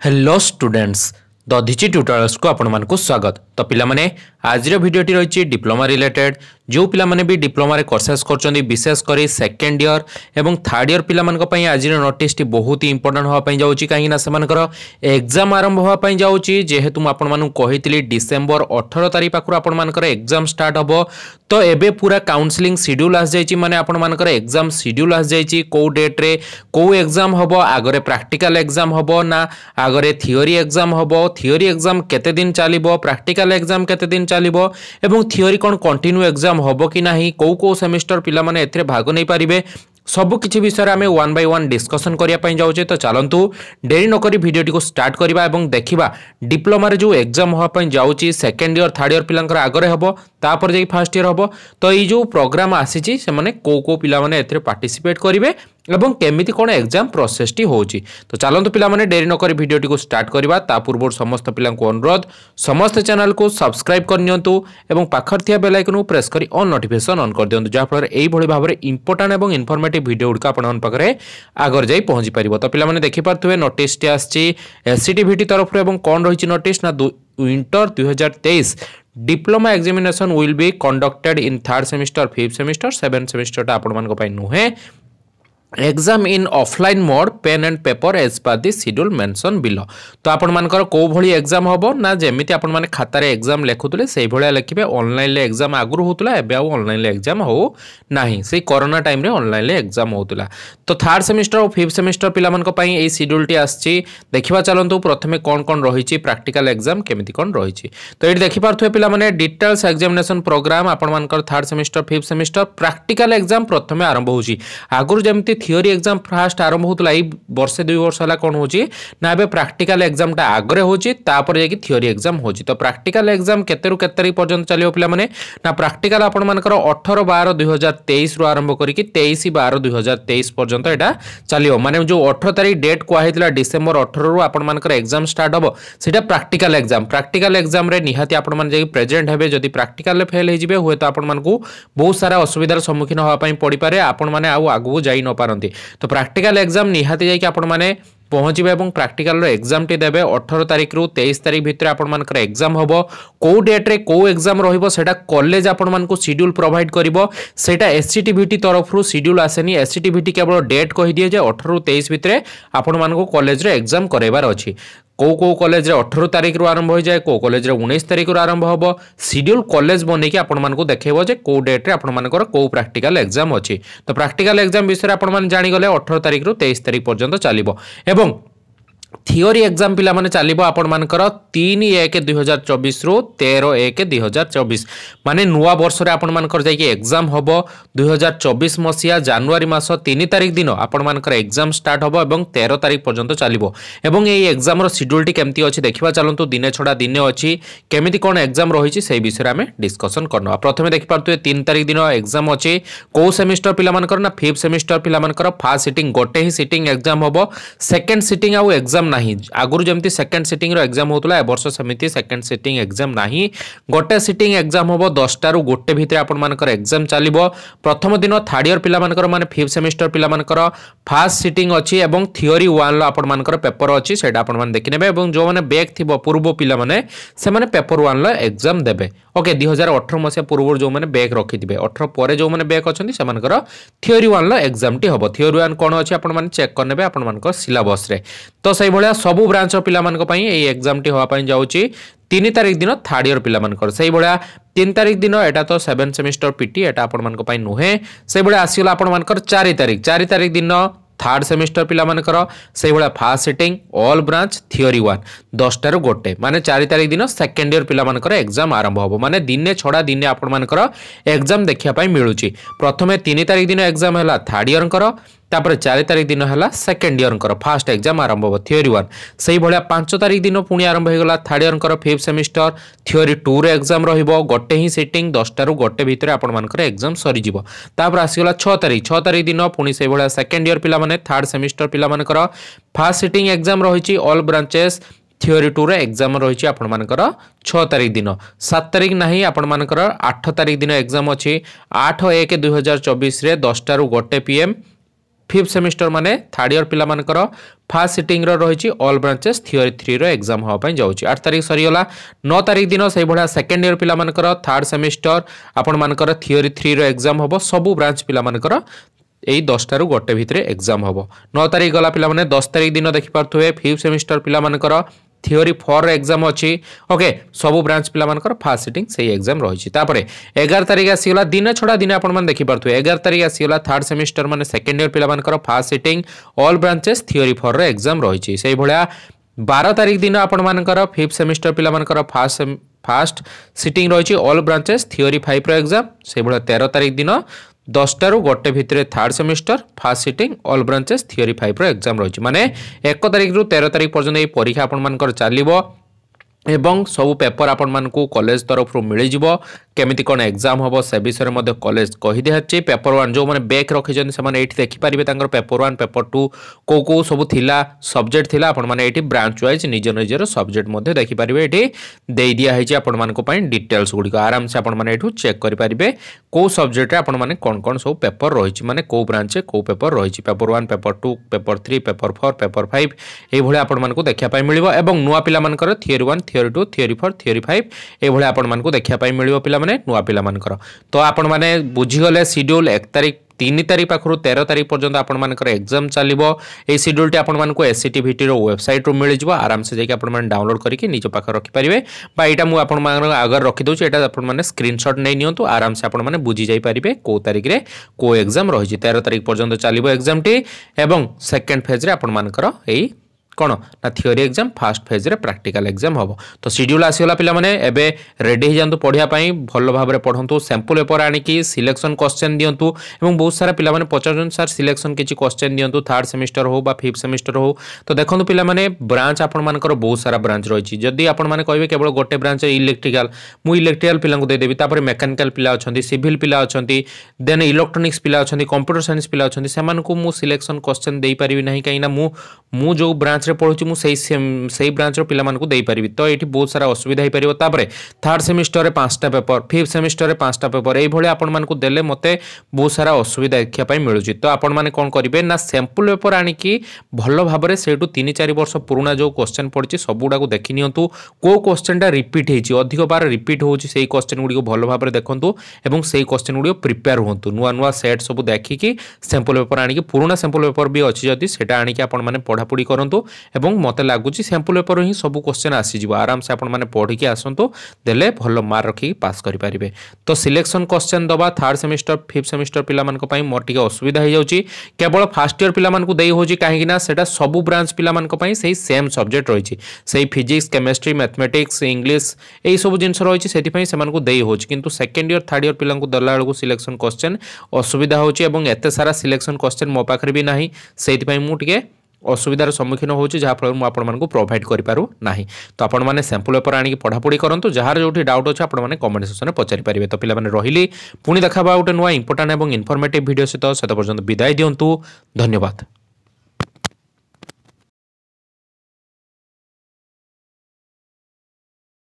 Hello students, दधिची ट्यूटोरियाल्स को आपण मानक स्वागत तो पाने आज भिडियोटी रही डिप्लोमा रिलेटेड जो पाने भी डिप्लोमार कर्सेस करशेषकर सेकेंड इयर और थार्ड इयर पाई आज नोटिसटी बहुत ही इंपोर्टां हाँपाई जाऊँगी कहीं एक्जाम आरंभ हाँपाई जाऊँच जेहेतु मुझे डिसेम्बर अठर तारीख पाखु आपर एग्जाम स्टार्ट हम तो ये पूरा काउनसिलिंग सिड्यूल आसी मैंने आपर एग्जाम सिड्यूल आसी कौ डेट्रे कौ एग्जाम हम आगे प्राक्टिकाल एक्जाम हम ना आगे थीओरी एक्जाम हम থিওরি এক্সাম কেতে দিন চালিব প্রাকটিকাল এক্সাম কেতে দিন চালিব এবং থিওরি কোণ কন্টিনিউ এক্সাম হব কি না কেউ কেউ সেমিস্টর পিলামানে এতে ভাগ নেই পারিবে সবু কিছু বিষয়ে আমি ওয়ান বাই ওয়ান ডিসকসন করা যাচ্ছে তো চালু ডেরি নকি ভিডিওটি স্টার্ট করা এবং দেখা ডিপ্লোমার যে এক্সাম হওয়া যাচ্ছি সেকেন্ড ইয়ার থার্ড ইয়ার পিলাঙ্কর আগরে হব তাপরে যাই ফার্স্ট ইয়ার হব তো এই যে প্রোগ্রাম আসিছি সে কেউ কেউ পিলা মানে এতে পার্টিসিপেট করবে এবং কেমিতি কোণ এক্সাম প্রসেসটি হচ্ছে তো চালু পিলা মানে ডেরি নকি ভিডিওটি স্টার্ট করা তা পূর্ব সমস্ত পিলা অনুরোধ সমস্ত চ্যানেল কু সবসক্রাইব করে নিউ এবং পাখর থাকা বেলাইকন প্রেস করে অন নোটিফিকেসন অন করে দিও যাফলের এইভাবে ভাবে ইম্পর্টাট এবং ইনফর্মেটিভ ନିହାତି ଭିଡ଼ିଓ ଗୁଡ଼ିକ ଆପଣମାନଙ୍କ ପାଖରେ ଆଗରେ ଯାଇ ପହଞ୍ଚି ପାରିବ ତ ପିଲାମାନେ ଦେଖିପାରୁଥିବେ ନୋଟିସ୍ଟି ଆସିଛି ଏସ୍ସିଟିଭିଟି ତରଫରୁ ଏବଂ କ'ଣ ରହିଛି ନୋଟିସ୍ ନା ୱିଣ୍ଟର ଦୁଇହଜାର ତେଇଶ diploma examination will be conducted in third semester fifth semester seven সেমিস্টারটা আপনার নুহে exam in offline mode pen and paper as per the schedule mentioned below ତ ଆପଣମାନଙ୍କର କେଉଁଭଳି ଏକ୍ଜାମ୍ ହେବ ନା ଯେମିତି ଆପଣମାନେ ଖାତାରେ ଏକ୍ଜାମ୍ ଲେଖୁଥିଲେ ସେଇଭଳିଆ ଲେଖିବେ ଅନଲାଇନ୍ରେ ଏକ୍ଜାମ୍ ଆଗରୁ ହେଉଥିଲା ଏବେ ଆଉ ଅନଲାଇନ୍ରେ ଏକ୍ଜାମ୍ ହେଉ ନାହିଁ ସେଇ କରୋନା ଟାଇମ୍ରେ ଅନଲାଇନ୍ରେ ଏକ୍ଜାମ୍ ହେଉଥିଲା ତ ଥାର୍ଡ଼ ସେମିଷ୍ଟର ଓ ଫିଫ୍ଥ ସେମିଷ୍ଟର ପିଲାମାନଙ୍କ ପାଇଁ ଏଇ ସିଡ୍ୟୁଲ୍ଟି ଆସିଛି ଦେଖିବା ଚାଲନ୍ତୁ ପ୍ରଥମେ କ'ଣ କ'ଣ ରହିଛି ପ୍ରାକ୍ଟିକାଲ୍ ଏକ୍ଜାମ୍ କେମିତି କ'ଣ ରହିଛି ତ ଏଇଠି ଦେଖିପାରୁଥିବେ ପିଲାମାନେ ଡିଟେଲ୍ସ ଏକ୍ଜାମିନେସନ୍ ପ୍ରୋଗ୍ରାମ୍ ଆପଣମାନଙ୍କର third semester fifth semester practical exam ପ୍ରଥମେ ଆରମ୍ଭ ହେଉଛି ଆଗରୁ ଯେମିତି থিওরি এক্সাম ফার্স্ট আরম্ভ হতলা এই বর্ষে দুই বর্ষ হল কোণ হচ্ছে না এবে প্রাকটিকাল এক্সামটা আগ্রে হচ্ছে তাপরে যাই থিওরি এক্সাম হচ্ছে তো প্রাকটিকাল এক্সাম কেতু কে তারিখ পর্যন্ত চলিব পিলামানে না প্রাকটিকাল আপনার অঠর বার দুই হাজার তেইশ রু আরম্ভ করি তেইশ বার দুই হাজার তেইশ পর্যন্ত এটা চলিব মানে যে অঠর তারিখ ডেট কুহছিল ডিসেম্বর অঠর রু আপনার এক্সাম স্টার্ট হব সেটা প্রাকটিকাল এক্সাম প্রাকটিকাল এক্সামে নিহতি আপনার যাই প্রেজেন্ট হবে যদি প্রাকটিকালে ফেল হয়ে যাবে হুয়ে তো আপনার বহু সারা অসুবিধার সম্মুখীন হওয়া পড়িপারে আপনার আগে যাই নপার ପାରନ୍ତି ତ ପ୍ରାକ୍ଟିକାଲ ଏକ୍ଜାମ୍ ନିହାତି ଯାଇକି ଆପଣମାନେ ପହଞ୍ଚିବେ ଏବଂ ପ୍ରାକ୍ଟିକାଲର ଏକ୍ଜାମଟି ଦେବେ ଅଠର ତାରିଖରୁ ତେଇଶ ତାରିଖ ଭିତରେ ଆପଣମାନଙ୍କର ଏକ୍ଜାମ ହେବ କେଉଁ ଡେଟ୍ରେ କେଉଁ ଏକ୍ଜାମ ରହିବ ସେଇଟା କଲେଜ ଆପଣମାନଙ୍କୁ ସିଡ୍ୟୁଲ୍ ପ୍ରୋଭାଇଡ଼ କରିବ ସେଇଟା ଏସ୍ସିଟିଭିଟି ତରଫରୁ ସିଡ୍ୟୁଲ୍ ଆସେନି ଏସ୍ସିଟିଭିଟି କେବଳ ଡେଟ୍ କହିଦିଏ ଯେ ଅଠରରୁ ତେଇଶ ଭିତରେ ଆପଣମାନଙ୍କୁ କଲେଜରେ ଏକ୍ଜାମ କରାଇବାର ଅଛି କେଉଁ କେଉଁ କଲେଜରେ ଅଠର ତାରିଖରୁ ଆରମ୍ଭ ହୋଇଯାଏ କେଉଁ କଲେଜରେ ଉଣେଇଶ ତାରିଖରୁ ଆରମ୍ଭ ହେବ ସିଡ୍ୟୁଲ୍ କଲେଜ ବନେଇକି ଆପଣମାନଙ୍କୁ ଦେଖେଇବ ଯେ କେଉଁ ଡେଟ୍ରେ ଆପଣମାନଙ୍କର କେଉଁ ପ୍ରାକ୍ଟିକାଲ ଏକ୍ଜାମ୍ ଅଛି ତ ପ୍ରାକ୍ଟିକାଲ ଏକ୍ଜାମ୍ ବିଷୟରେ ଆପଣମାନେ ଜାଣିଗଲେ ଅଠର ତାରିଖରୁ ତେଇଶ ତାରିଖ ପର୍ଯ୍ୟନ୍ତ ଚାଲିବ ଏବଂ থিওরি এক্সাম পিলামানে চালিব আপনার তিন এক দুই হাজার চবিশ রু তের এক দুই হাজার চবিশ মানে নূয়া বর্ষরে আপনার যাই এক্সাম হব দুই হাজার চবিশ মশিয়া জানুয়ারি মাস তিন তারিখ দিন আপনার এক্সাম স্টার্ট হব এবং তের তারিখ পর্যন্ত চালিব এবং এই এক্সামর সিড্যুলটি কেমতি অছি দেখিবা চলতু দিনে ছড়া দিনে অছি কেমিতি কোন এক্সাম রয়েছে সেই বিষয়ে আমি ডিসকসন করনবা প্রথমে দেখিপারে তিন তারিখ দিন এক্সাম অছি কেউ সেমিস্টর পিলামানকর না ফিফ্থ সেমিস্টর পিলামানকর ফার্স্ট সিটিং গোটে হি সিটিং এক্সাম হব সেকেন্ড সিটিং আউ এক্সাম ଏକ୍ଜାମ୍ ନାହିଁ ଆଗରୁ ଯେମିତି ସେକେଣ୍ଡ ସିଟିଂର ଏକ୍ଜାମ୍ ହେଉଥିଲା ଏ ବର୍ଷ ସେମିତି ସେକେଣ୍ଡ ସିଟିଂ ଏକ୍ଜାମ୍ ନାହିଁ ଗୋଟେ ସିଟିଂ ଏକ୍ଜାମ୍ ହେବ ଦଶଟାରୁ ଗୋଟେ ଭିତରେ ଆପଣମାନଙ୍କର ଏକ୍ଜାମ୍ ଚାଲିବ ପ୍ରଥମ ଦିନ ଥାର୍ଡ଼ ଇୟର୍ ପିଲାମାନଙ୍କର ମାନେ ଫିଫ୍ଥ ସେମିଷ୍ଟର ପିଲାମାନଙ୍କର ଫାଷ୍ଟ ସିଟିଂ ଅଛି ଏବଂ ଥିଓରି ୱାନ୍ର ଆପଣମାନଙ୍କର ପେପର୍ ଅଛି ସେଇଟା ଆପଣମାନେ ଦେଖିନେବେ ଏବଂ ଯେଉଁମାନେ ବ୍ୟାକ୍ ଥିବ ପୂର୍ବ ପିଲାମାନେ ସେମାନେ ପେପର ୱାନ୍ର ଏକ୍ଜାମ୍ ଦେବେ ওকে দুই হাজার অঠর মশা পূর্ব যে ব্যাক রক্ষিবে অঠর পরে যে ব্যাক অনেক সে থিওরি ওয়ান এক্সামটি হব থিওরি ওয়ান কোণ অনেক আপনার চেক করে আপনার সিলাবসে তো সেইভাবে সবু ব্রাঞ্চ পিলা এই এক্সামটি হওয়া যাচ্ছি তিন তারিখ দিন থার্ড ইয়র পিলামানকর সেইভাবে তিন তারিখ দিন এটা তো সেভেন সেমিস্টার পিটি এটা আপনার নুহে সেইভাবে আসিগলা আপনার চারি তারিখ চারি তারিখ দিন থার্ড সেমিস্টর পিলামানকর সেইভাবে first sitting all branch theory one দশটার গোটে মানে চারি তারিখ দিন সেকেন্ড ইয়র পিলামানকর এক্সাম আরম্ভ হব মানে দিনে ছড়া দিনে আপনার এক্সাম দেখা মিলুচি প্রথমে তিন তারিখ দিন এক্সাম হল থার্ড ইয়রকর ତାପରେ ଚାରି ତାରିଖ ଦିନ ହେଲା ସେକେଣ୍ଡ ଇୟରଙ୍କର ଫାଷ୍ଟ ଏକ୍ଜାମ୍ ଆରମ୍ଭ ହେବ ଥିଓରି ୱାନ୍ ସେଇଭଳିଆ ପାଞ୍ଚ ତାରିଖ ଦିନ ପୁଣି ଆରମ୍ଭ ହୋଇଗଲା ଥାର୍ଡ଼ ଇୟରଙ୍କର ଫିଫ୍ଥ ସେମିଷ୍ଟର ଥିଓରି ଟୁରେ ଏକ୍ଜାମ୍ ରହିବ ଗୋଟେ ହିଁ ସିଟିଂ ଦଶଟାରୁ ଗୋଟେ ଭିତରେ ଆପଣମାନଙ୍କର ଏକ୍ଜାମ୍ ସରିଯିବ ତାପରେ ଆସିଗଲା ଛଅ ତାରିଖ ଛଅ ତାରିଖ ଦିନ ପୁଣି ସେଇଭଳିଆ ସେକେଣ୍ଡ ଇୟର ପିଲାମାନେ ଥାର୍ଡ଼ ସେମିଷ୍ଟର ପିଲାମାନଙ୍କର ଫାଷ୍ଟ ସିଟିଂ ଏକ୍ଜାମ୍ ରହିଛି ଅଲ୍ ବ୍ରାଞ୍ଚେସ୍ থিওরি টুর এক্সাম রয়েছে আপনার ছ তারিখ দিন সাত তারিখ না আপনার আঠ তারিখ দিন এক্সাম অছি আঠ এক দুই হাজার চবিশে দশটার গোটে পিএম ফিফ্থ সেমিস্টর মানে থার্ড ইয়র পিলামানଙ୍କର ফার্স্ট সিটিংର ରହିଛି ଅଲ୍ ବ୍ରାଞ୍ଚେସ୍ ଥିଓରି ଥ୍ରୀର ଏକ୍ଜାମ୍ ହେବା ପାଇଁ ଯାଉଛି ଆଠ ତାରିଖ ସରିଗଲା ନଅ ତାରିଖ ଦିନ ସେଇଭଳିଆ ସେକେଣ୍ଡ ଇୟର ପିଲାମାନଙ୍କର ଥାର୍ଡ଼ ସେମିଷ୍ଟର ଆପଣମାନଙ୍କର ଥିଓରି ଥ୍ରୀର ଏକ୍ଜାମ୍ ହେବ ସବୁ ବ୍ରାଞ୍ଚ ପିଲାମାନଙ୍କର এই দশটার গোটে ভিতরে এক্সাম হব ন তারিখ গলা পিলা মানে দশ তারিখ দিন দেখিপারে ফিফ্থ সেমিস্টর পিলা মানকর থিওরি ফোর এক্সাম অছি ওকে সবু ব্রাঞ্চ পিলামানকর ফার্স্ট সিটিং সেই এক্সাম রয়েছে তাপরে এগার তারিখ আসিগলা দিন ছড়া দিন আপনার দেখিপারে এগার তারিখ আসিগলা থার্ড সেমিস্টার মানে সেকেন্ড ইয়ার পিলামানকর first sitting all branches theory four exam রয়েছে সেইভাবে বার তারিখ দিন আপনার ফিফ্থ সেমিস্টার পিলামানকর ফার্স্ট ফার্স্ট সিটিং রয়েছে অল ব্রাঞ্চেস থিওরি ফাইভ্র এক্সাম সেইভাবে তের তারিখ দিন দশটার গোটে ভিতরে third semester first sitting all branches theory ফাইভ্র এক্সাম রয়েছে মানে এক তারিখর তের তারিখ পর্যন্ত এই পরীক্ষা আপনার চালব এবং সবু পেপর আপনার কলেজ তরফ মিলিযোগ কেমিতি কোণ এক্সাম হব সে বিষয়ে মধ্যে কলেজ কহিদেছি পেপর ওয়ান যে ব্যাক রক্ষিছেন সে এটি দেখিপারে তাঁর পেপর ওয়ান পেপর টু কেউ কেউ সবু লা সবজেক্ট লা আপনার এটি ব্রাঞ্চ ওয়াইজ নিজ নিজের সবজেক্ট মধ্যে দেখিপারে এটি দিয়ে দিয়া হয়েছে আপনার ডিটেলস গুড়ি আরামসে আপনার এটু চেক করে পারে কেউ সবজেক্টে আপনার কণ কণ সব পেপর রয়েছে মানে কেউ ব্রাঞ্চে কেউ পেপর রয়েছে paper one paper two paper three paper four paper five এইভাবে আপনার দেখা মিলব এবং নূয়া পিলা theory one theory two theory four theory five এইভাবে আপনার দেখা মিলব পিলামানে নূয়া পিলামানকর তো আপনার বুঝিগলে সিড্যুল এক তারিখ ତିନି ତାରିଖ ପାଖରୁ ତେର ତାରିଖ ପର୍ଯ୍ୟନ୍ତ ଆପଣମାନଙ୍କର ଏକ୍ଜାମ୍ ଚାଲିବ ଏହି ସିଡ୍ୟୁଲ୍ଟି ଆପଣମାନଙ୍କୁ ଏସ୍ ସି ଟି ଭିଟିର ୱେବସାଇଟ୍ରୁ ମିଳିଯିବ ଆରାମସେ ଯାଇକି ଆପଣମାନେ ଡାଉନଲୋଡ଼୍ କରିକି ନିଜ ପାଖରେ ରଖିପାରିବେ ବା ଏଇଟା ମୁଁ ଆପଣମାନଙ୍କ ଆଗରେ ରଖିଦେଉଛି ଏଇଟା ଆପଣମାନେ ସ୍କ୍ରିନ୍ସଟ୍ ନେଇ ନିଅନ୍ତୁ ଆରାମସେ ଆପଣମାନେ ବୁଝି ଯାଇପାରିବେ କେଉଁ ତାରିଖରେ କେଉଁ ଏକ୍ଜାମ୍ ରହିଛି ତେର ତାରିଖ ପର୍ଯ୍ୟନ୍ତ ଚାଲିବ ଏକ୍ଜାମ୍ଟି ଏବଂ ସେକେଣ୍ଡ ଫେଜ୍ରେ ଆପଣମାନଙ୍କର ଏଇ कौन ना थिरी एक्जाम फास्ट फेज्रे प्राक्टिकाल एक्जाम हम तो सीड्यूल आसगला पे एवं रेडीजा पढ़ापाई भल भाव में पढ़ु सांपल पेपर सिलेक्शन क्वेश्चन दिंतु और बहुत सारा पिला पचार सर सिलेक्शन किसी क्वेश्चन दिंतु थार्ड सेमिस्टर हो फिफ्थ सेमिस्टर हो तो देखो पे ब्रांच आपर बहुत सारा ब्रांच रही जदि आपने कहे केवल गोटे ब्रांच इलेक्ट्रिकाल मुझ इलेक्ट्रिकाल पिलादेवि तपर मेकानिकाल पिला अच्छा सिभिल पिला अच्छा देन इलेक्ट्रोनिक्स पिला अच्छा कंप्यूटर सैंस पिला अच्छा से मु सिलेक्शन क्वेश्चन दे पारि ना कहीं मुझे ब्रांच ବ୍ରାଞ୍ଚରେ ପଢ଼ୁଛି ମୁଁ ସେଇ ସେଇ ବ୍ରାଞ୍ଚର ପିଲାମାନଙ୍କୁ ଦେଇପାରିବି ତ ଏଇଠି ବହୁତ ସାରା ଅସୁବିଧା ହେଇପାରିବ ତାପରେ ଥାର୍ଡ଼ ସେମିଷ୍ଟରରେ ପାଞ୍ଚଟା ପେପର ଫିଫ୍ଥ ସେମିଷ୍ଟରରେ ପାଞ୍ଚଟା ପେପର ଏଇଭଳି ଆପଣମାନଙ୍କୁ ଦେଲେ ମୋତେ ବହୁତ ସାରା ଅସୁବିଧା ଦେଖିବା ପାଇଁ ମିଳୁଛି ତ ଆପଣମାନେ କ'ଣ କରିବେ ନା ସାମ୍ପୁଲ୍ ପେପର ଆଣିକି ଭଲ ଭାବରେ ସେଇଠୁ ତିନି ଚାରି ବର୍ଷ ପୁରୁଣା ଯେଉଁ କୋଶ୍ଚେନ୍ ପଡ଼ିଛି ସବୁଗୁଡ଼ାକୁ ଦେଖିନିଅନ୍ତୁ କେଉଁ କୋଶ୍ଚେନ୍ଟା ରିପିଟ୍ ହେଇଛି ଅଧିକ ବାର ରିପିଟ୍ ହେଉଛି ସେଇ କୋଶ୍ଚେନ୍ ଗୁଡ଼ିକୁ ଭଲ ଭାବରେ ଦେଖନ୍ତୁ ଏବଂ ସେଇ କୋଶ୍ଚେନ୍ ଗୁଡ଼ିକ ପ୍ରିପେୟାର ହୁଅନ୍ତୁ ନୂଆ ନୂଆ ସେଟ୍ ସବୁ ଦେଖିକି ସାମ୍ପୁଲ୍ ପେପର ଆଣିକି ପୁରୁଣା ସାମ୍ପୁଲ୍ ପେପର ବି ଅଛି ଯଦି ସେଇଟା ଆଣିକି ଆପଣମାନେ ପଢ଼ାପଢ଼ି କରନ୍ତୁ এবং ମୋତେ ଲାଗୁଛି ସାମ୍ପୁଲ୍ ପେପର୍ ହିଁ ସବୁ କ୍ୱେଶ୍ଚନ୍ ଆସିଯିବ ଆରାମସେ ଆପଣମାନେ ପଢ଼ିକି ଆସନ୍ତୁ ଦେଲେ ଭଲ ମାର୍କ ରଖିକି ପାସ୍ କରିପାରିବେ ତ ସିଲେକ୍ସନ୍ କ୍ୱେଶ୍ଚନ୍ ଦେବା ଥାର୍ଡ଼ ସେମିଷ୍ଟର ଫିଫ୍ଥ ସେମିଷ୍ଟର ପିଲାମାନଙ୍କ ପାଇଁ ମୋର ଟିକେ ଅସୁବିଧା ହୋଇଯାଉଛି କେବଳ ଫାର୍ଷ୍ଟ ଇୟର୍ ପିଲାମାନଙ୍କୁ ଦେଇ ହେଉଛି କାହିଁକିନା ସେଇଟା ସବୁ ବ୍ରାଞ୍ଚ ପିଲାମାନଙ୍କ ପାଇଁ ସେଇ ସେମ୍ ସବଜେକ୍ଟ ରହିଛି ସେଇ ଫିଜିକ୍ସ କେମିଷ୍ଟ୍ରି ମ୍ୟାଥମେଟିକ୍ସ ଇଂଲିଶ ଏଇସବୁ ଜିନିଷ ରହିଛି ସେଥିପାଇଁ ସେମାନଙ୍କୁ ଦେଇ ହେଉଛି କିନ୍ତୁ ସେକେଣ୍ଡ ଇୟର୍ ଥାର୍ଡ଼ ଇୟର୍ ପିଲାଙ୍କୁ ଦେଲାବେଳକୁ ସିଲେକ୍ସନ୍ କ୍ୱେଶ୍ଚନ୍ ଅସୁବିଧା ହେଉଛି ଏବଂ ଏତେ ସାରା ସିଲେକ୍ସନ୍ କ୍ୱେଶ୍ଚନ୍ ମୋ ପାଖରେ ବି ନାହିଁ ସେଇଥିପାଇଁ ମୁଁ ଟିକେ অসুবিধার সম্মুখীন হচ্ছে যাফলে মু আপনার প্রোভাইড করে পু না তো আপনার স্যাম্পল পেপর আনিকি পড়াপড়ি করতু যার যেটি ডাউট অছে আপনার কমেন্ট সেকশনে পচারি পারে তো পিলা রহলি পুঁ দেখা গোটে নয় ইম্পর্টাট এবং ইনফর্মেটিভ ভিডিও সহ সেত পর্যন্ত বিদায় দিও ধন্যবাদ